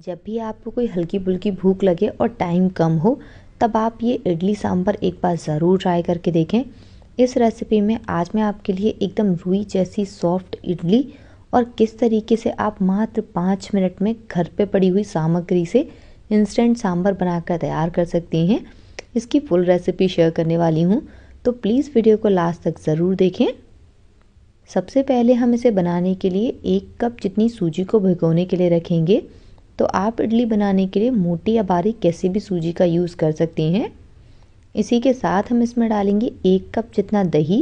जब भी आपको कोई हल्की फुल्की भूख लगे और टाइम कम हो तब आप ये इडली सांभर एक बार ज़रूर ट्राई करके देखें इस रेसिपी में आज मैं आपके लिए एकदम रुई जैसी सॉफ्ट इडली और किस तरीके से आप मात्र पाँच मिनट में घर पे पड़ी हुई सामग्री से इंस्टेंट सांभर बनाकर तैयार कर सकती हैं इसकी फुल रेसिपी शेयर करने वाली हूँ तो प्लीज़ वीडियो को लास्ट तक ज़रूर देखें सबसे पहले हम इसे बनाने के लिए एक कप जितनी सूजी को भिगोने के लिए रखेंगे तो आप इडली बनाने के लिए मोटी या बारीक कैसी भी सूजी का यूज़ कर सकती हैं इसी के साथ हम इसमें डालेंगे एक कप जितना दही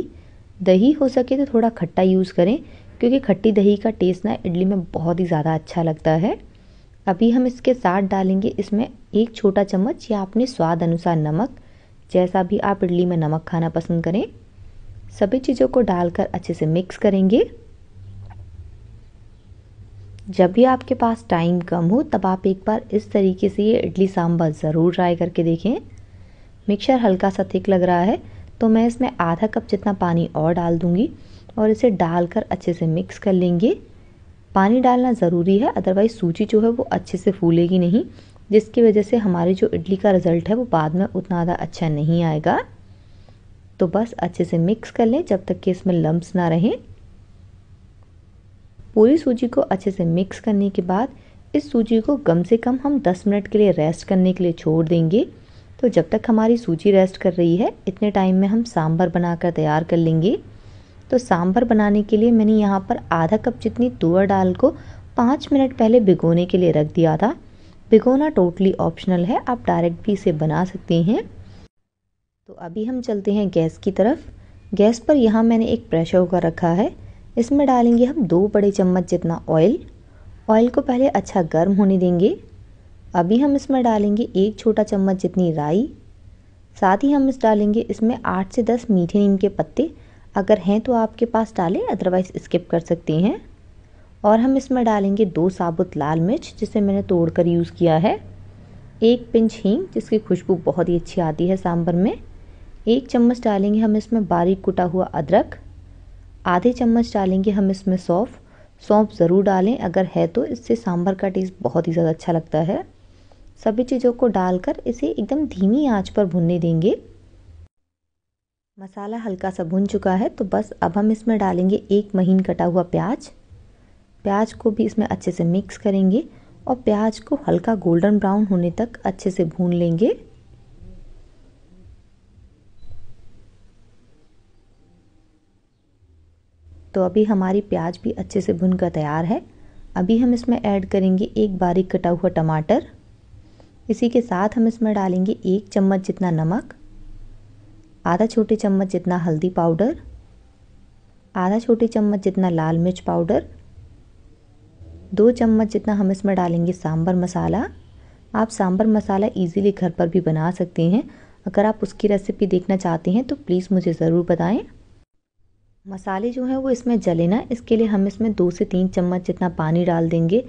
दही हो सके तो थोड़ा खट्टा यूज़ करें क्योंकि खट्टी दही का टेस्ट ना इडली में बहुत ही ज़्यादा अच्छा लगता है अभी हम इसके साथ डालेंगे इसमें एक छोटा चम्मच या अपने स्वाद अनुसार नमक जैसा भी आप इडली में नमक खाना पसंद करें सभी चीज़ों को डालकर अच्छे से मिक्स करेंगे जब भी आपके पास टाइम कम हो तब आप एक बार इस तरीके से ये इडली सांभर ज़रूर ट्राई करके देखें मिक्सर हल्का सा थिक लग रहा है तो मैं इसमें आधा कप जितना पानी और डाल दूँगी और इसे डालकर अच्छे से मिक्स कर लेंगे पानी डालना ज़रूरी है अदरवाइज़ सूजी जो है वो अच्छे से फूलेगी नहीं जिसकी वजह से हमारी जो इडली का रिज़ल्ट है वो बाद में उतना ज़्यादा अच्छा नहीं आएगा तो बस अच्छे से मिक्स कर लें जब तक कि इसमें लम्ब्स ना रहें पूरी सूजी को अच्छे से मिक्स करने के बाद इस सूजी को कम से कम हम 10 मिनट के लिए रेस्ट करने के लिए छोड़ देंगे तो जब तक हमारी सूजी रेस्ट कर रही है इतने टाइम में हम सांभर बनाकर तैयार कर लेंगे तो सांभर बनाने के लिए मैंने यहाँ पर आधा कप जितनी तुअर दाल को पाँच मिनट पहले भिगोने के लिए रख दिया था भिगोना टोटली ऑप्शनल है आप डायरेक्ट भी इसे बना सकते हैं तो अभी हम चलते हैं गैस की तरफ गैस पर यहाँ मैंने एक प्रेशर कुकर रखा है इसमें डालेंगे हम दो बड़े चम्मच जितना ऑयल ऑयल को पहले अच्छा गर्म होने देंगे अभी हम इसमें डालेंगे एक छोटा चम्मच जितनी राई साथ ही हम इस डालेंगे इसमें आठ से दस मीठे नीम के पत्ते अगर हैं तो आपके पास डालें अदरवाइज़ स्किप कर सकते हैं और हम इसमें डालेंगे दो साबुत लाल मिर्च जिसे मैंने तोड़ कर यूज़ किया है एक पिंच हींग जिसकी खुशबू बहुत ही अच्छी आती है सांभर में एक चम्मच डालेंगे हम इसमें बारीक कुटा हुआ अदरक आधे चम्मच डालेंगे हम इसमें सौंफ सौंफ ज़रूर डालें अगर है तो इससे सांभर का टेस्ट बहुत ही ज़्यादा अच्छा लगता है सभी चीज़ों को डालकर इसे एकदम धीमी आंच पर भुनने देंगे मसाला हल्का सा भुन चुका है तो बस अब हम इसमें डालेंगे एक महीन कटा हुआ प्याज प्याज को भी इसमें अच्छे से मिक्स करेंगे और प्याज को हल्का गोल्डन ब्राउन होने तक अच्छे से भून लेंगे तो अभी हमारी प्याज भी अच्छे से भुन कर तैयार है अभी हम इसमें ऐड करेंगे एक बारीक कटा हुआ टमाटर इसी के साथ हम इसमें डालेंगे एक चम्मच जितना नमक आधा छोटे चम्मच जितना हल्दी पाउडर आधा छोटे चम्मच जितना लाल मिर्च पाउडर दो चम्मच जितना हम इसमें डालेंगे सांबर मसाला आप सांबर मसाला इजीली घर पर भी बना सकते हैं अगर आप उसकी रेसिपी देखना चाहते हैं तो प्लीज़ मुझे ज़रूर बताएं मसाले जो हैं वो इसमें जले ना इसके लिए हम इसमें दो से तीन चम्मच जितना पानी डाल देंगे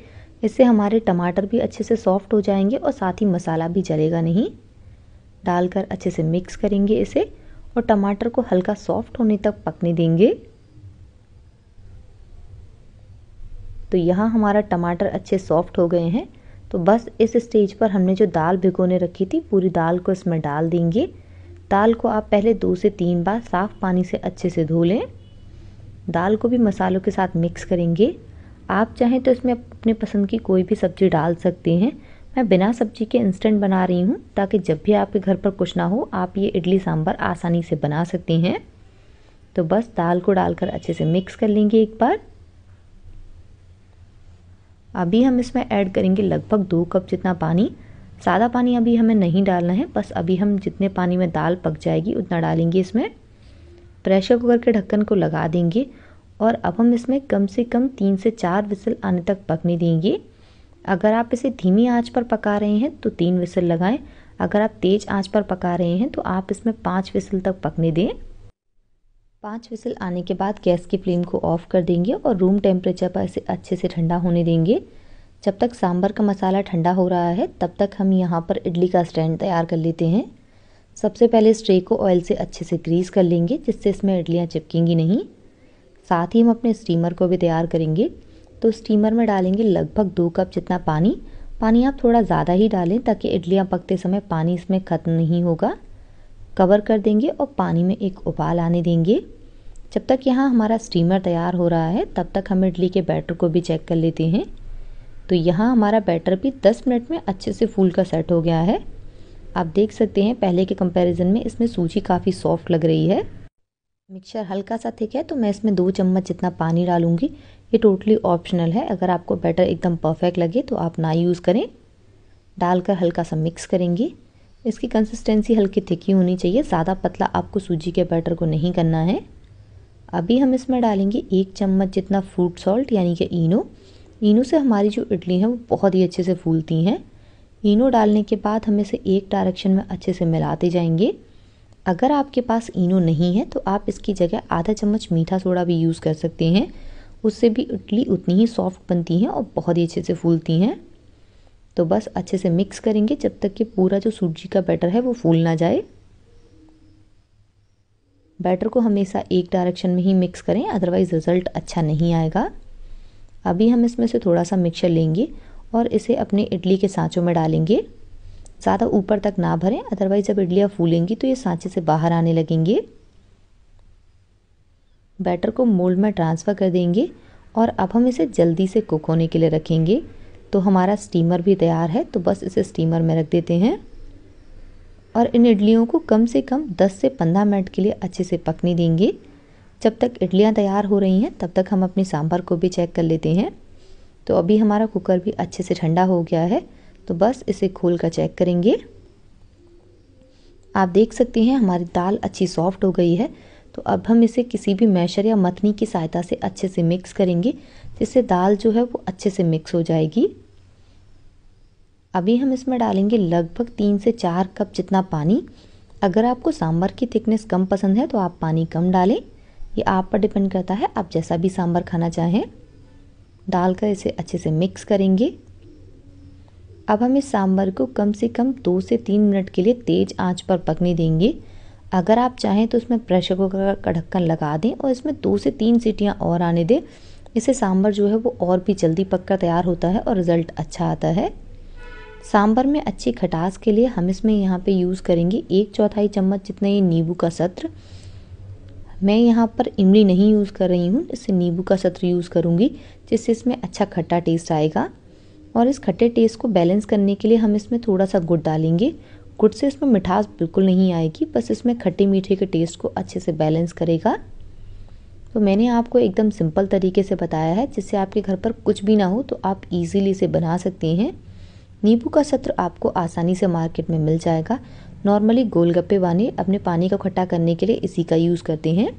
इससे हमारे टमाटर भी अच्छे से सॉफ्ट हो जाएंगे और साथ ही मसाला भी जलेगा नहीं डालकर अच्छे से मिक्स करेंगे इसे और टमाटर को हल्का सॉफ्ट होने तक पकने देंगे तो यहाँ हमारा टमाटर अच्छे सॉफ्ट हो गए हैं तो बस इस स्टेज पर हमने जो दाल भिगोने रखी थी पूरी दाल को इसमें डाल देंगे दाल को आप पहले दो से तीन बार साफ़ पानी से अच्छे से धो लें दाल को भी मसालों के साथ मिक्स करेंगे आप चाहें तो इसमें अपने पसंद की कोई भी सब्ज़ी डाल सकते हैं मैं बिना सब्जी के इंस्टेंट बना रही हूँ ताकि जब भी आपके घर पर कुछ ना हो आप ये इडली सांभर आसानी से बना सकते हैं तो बस दाल को डालकर अच्छे से मिक्स कर लेंगे एक बार अभी हम इसमें ऐड करेंगे लगभग दो कप जितना पानी सादा पानी अभी हमें नहीं डालना है बस अभी हम जितने पानी में दाल पक जाएगी उतना डालेंगे इसमें प्रेशर कुकर के ढक्कन को लगा देंगे और अब हम इसमें कम से कम तीन से चार विसल आने तक पकने देंगे अगर आप इसे धीमी आंच पर पका रहे हैं तो तीन विसल लगाएं अगर आप तेज़ आंच पर पका रहे हैं तो आप इसमें पाँच विसल तक पकने दें पाँच विसल आने के बाद गैस की फ्लेम को ऑफ कर देंगे और रूम टेम्परेचर पर इसे अच्छे से ठंडा होने देंगे जब तक सांभर का मसाला ठंडा हो रहा है तब तक हम यहाँ पर इडली का स्टैंड तैयार कर लेते हैं सबसे पहले इस ट्रे को ऑयल से अच्छे से ग्रीस कर लेंगे जिससे इसमें इडलियाँ चिपकेंगी नहीं साथ ही हम अपने स्टीमर को भी तैयार करेंगे तो स्टीमर में डालेंगे लगभग दो कप जितना पानी पानी आप थोड़ा ज़्यादा ही डालें ताकि इडलियाँ पकते समय पानी इसमें ख़त्म नहीं होगा कवर कर देंगे और पानी में एक उबाल आने देंगे जब तक यहाँ हमारा स्टीमर तैयार हो रहा है तब तक हम इडली के बैटर को भी चेक कर लेते हैं तो यहाँ हमारा बैटर भी 10 मिनट में अच्छे से फूल का सेट हो गया है आप देख सकते हैं पहले के कंपैरिजन में इसमें सूजी काफ़ी सॉफ्ट लग रही है मिक्सचर हल्का सा थिक है तो मैं इसमें दो चम्मच जितना पानी डालूंगी ये टोटली ऑप्शनल है अगर आपको बैटर एकदम परफेक्ट लगे तो आप ना यूज़ करें डालकर हल्का सा मिक्स करेंगी इसकी कंसिस्टेंसी हल्की थिकी होनी चाहिए ज़्यादा पतला आपको सूजी के बैटर को नहीं करना है अभी हम इसमें डालेंगे एक चम्मच जितना फ्रूट सॉल्ट यानी कि इनो इनो से हमारी जो इडली है वो बहुत ही अच्छे से फूलती हैं इनो डालने के बाद हम इसे एक डायरेक्शन में अच्छे से मिलाते जाएंगे अगर आपके पास इनो नहीं है तो आप इसकी जगह आधा चम्मच मीठा सोडा भी यूज़ कर सकते हैं उससे भी इडली उतनी ही सॉफ्ट बनती हैं और बहुत ही अच्छे से फूलती हैं तो बस अच्छे से मिक्स करेंगे जब तक कि पूरा जो सूजी का बैटर है वो फूल ना जाए बैटर को हमेशा एक डायरेक्शन में ही मिक्स करें अदरवाइज़ रिज़ल्ट अच्छा नहीं आएगा अभी हम इसमें से थोड़ा सा मिक्सचर लेंगे और इसे अपने इडली के सांचों में डालेंगे ज़्यादा ऊपर तक ना भरें अदरवाइज़ जब इडलियाँ फूलेंगी तो ये सांचे से बाहर आने लगेंगे बैटर को मोल्ड में ट्रांसफ़र कर देंगे और अब हम इसे जल्दी से कुक होने के लिए रखेंगे तो हमारा स्टीमर भी तैयार है तो बस इसे स्टीमर में रख देते हैं और इन इडलियों को कम से कम 10 से 15 मिनट के लिए अच्छे से पकने देंगे जब तक इडलियाँ तैयार हो रही हैं तब तक हम अपने सांभर को भी चेक कर लेते हैं तो अभी हमारा कुकर भी अच्छे से ठंडा हो गया है तो बस इसे खोल कर चेक करेंगे आप देख सकते हैं हमारी दाल अच्छी सॉफ्ट हो गई है तो अब हम इसे किसी भी मैशर या मथनी की सहायता से अच्छे से मिक्स करेंगे जिससे दाल जो है वो अच्छे से मिक्स हो जाएगी अभी हम इसमें डालेंगे लगभग तीन से चार कप जितना पानी अगर आपको सांभर की थिकनेस कम पसंद है तो आप पानी कम डालें ये आप पर डिपेंड करता है आप जैसा भी सांभर खाना चाहें डालकर इसे अच्छे से मिक्स करेंगे अब हम इस सांभर को कम से कम दो से तीन मिनट के लिए तेज़ आंच पर पकने देंगे अगर आप चाहें तो इसमें प्रेशर कुकर का ढक्कन लगा दें और इसमें दो से तीन सीटियाँ और आने दें इससे सांभर जो है वो और भी जल्दी पककर तैयार होता है और रिज़ल्ट अच्छा आता है सांभर में अच्छी खटास के लिए हम इसमें यहाँ पे यूज़ करेंगे एक चौथाई चम्मच जितने नींबू का सत्र मैं यहाँ पर इमली नहीं यूज़ कर रही हूँ इससे नींबू का सत्र यूज़ करूँगी जिससे इसमें अच्छा खट्टा टेस्ट आएगा और इस खट्टे टेस्ट को बैलेंस करने के लिए हम इसमें थोड़ा सा गुड़ डालेंगे गुड़ से इसमें मिठास बिल्कुल नहीं आएगी बस इसमें खट्टे मीठे के टेस्ट को अच्छे से बैलेंस करेगा तो मैंने आपको एकदम सिंपल तरीके से बताया है जिससे आपके घर पर कुछ भी ना हो तो आप इजीली इसे बना सकते हैं नींबू का सत्र आपको आसानी से मार्केट में मिल जाएगा नॉर्मली गोलगप्पे वाले अपने पानी को खट्टा करने के लिए इसी का यूज़ करते हैं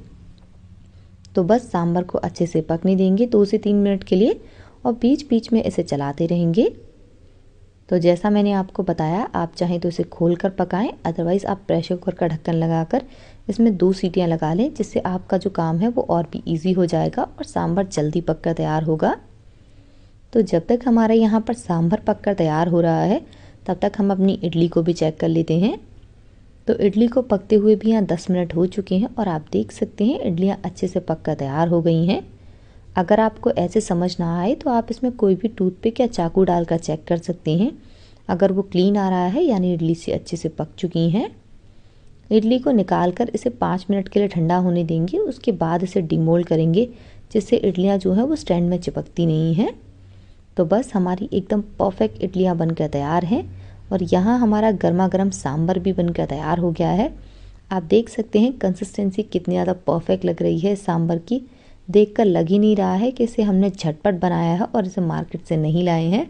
तो बस सांभर को अच्छे से पकने देंगे दो से तीन मिनट के लिए और बीच बीच में इसे चलाते रहेंगे तो जैसा मैंने आपको बताया आप चाहें तो इसे खोल कर पकाएँ अदरवाइज़ आप प्रेशर कुकर का ढक्कन लगा कर इसमें दो सीटियाँ लगा लें जिससे आपका जो काम है वो और भी ईजी हो जाएगा और सांभर जल्दी पककर तैयार होगा तो जब तक हमारा यहाँ पर सांभर पककर तैयार हो रहा है तब तक हम अपनी इडली को भी चेक कर लेते हैं तो इडली को पकते हुए भी यहाँ दस मिनट हो चुके हैं और आप देख सकते हैं इडलियाँ अच्छे से पककर तैयार हो गई हैं अगर आपको ऐसे समझ ना आए तो आप इसमें कोई भी टूथपिक या चाकू डालकर चेक कर सकते हैं अगर वो क्लीन आ रहा है यानी इडली से अच्छे से पक चुकी हैं इडली को निकाल कर इसे पाँच मिनट के लिए ठंडा होने देंगे उसके बाद इसे डिमोल्ड करेंगे जिससे इडलियाँ जो हैं वो स्टैंड में चिपकती नहीं हैं तो बस हमारी एकदम परफेक्ट इडलियाँ बनकर तैयार हैं और यहाँ हमारा गर्मा गर्म सांभर भी बनकर तैयार हो गया है आप देख सकते हैं कंसिस्टेंसी कितनी ज़्यादा परफेक्ट लग रही है सांभर की देख कर लग ही नहीं रहा है कि इसे हमने झटपट बनाया है और इसे मार्केट से नहीं लाए हैं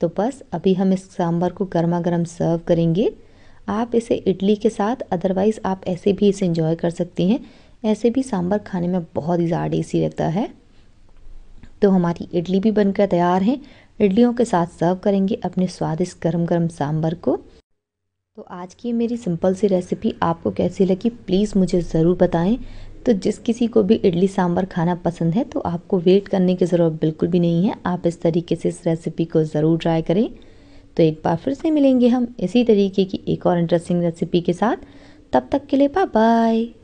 तो बस अभी हम इस सांभर को गर्मा गर्म सर्व करेंगे आप इसे इडली के साथ अदरवाइज़ आप ऐसे भी इसे इंजॉय कर सकती हैं ऐसे भी सांभर खाने में बहुत ही ज़्यादा टेस्टी लगता है तो हमारी इडली भी बनकर तैयार है इडलियों के साथ सर्व करेंगे अपने स्वादिष्ट गर्म गर्म सांभर को तो आज की मेरी सिंपल सी रेसिपी आपको कैसी लगी प्लीज़ मुझे ज़रूर बताएं तो जिस किसी को भी इडली सांभर खाना पसंद है तो आपको वेट करने की ज़रूरत बिल्कुल भी नहीं है आप इस तरीके से इस रेसिपी को ज़रूर ट्राई करें तो एक बार फिर से मिलेंगे हम इसी तरीके की एक और इंटरेस्टिंग रेसिपी के साथ तब तक के लिए बाय बाय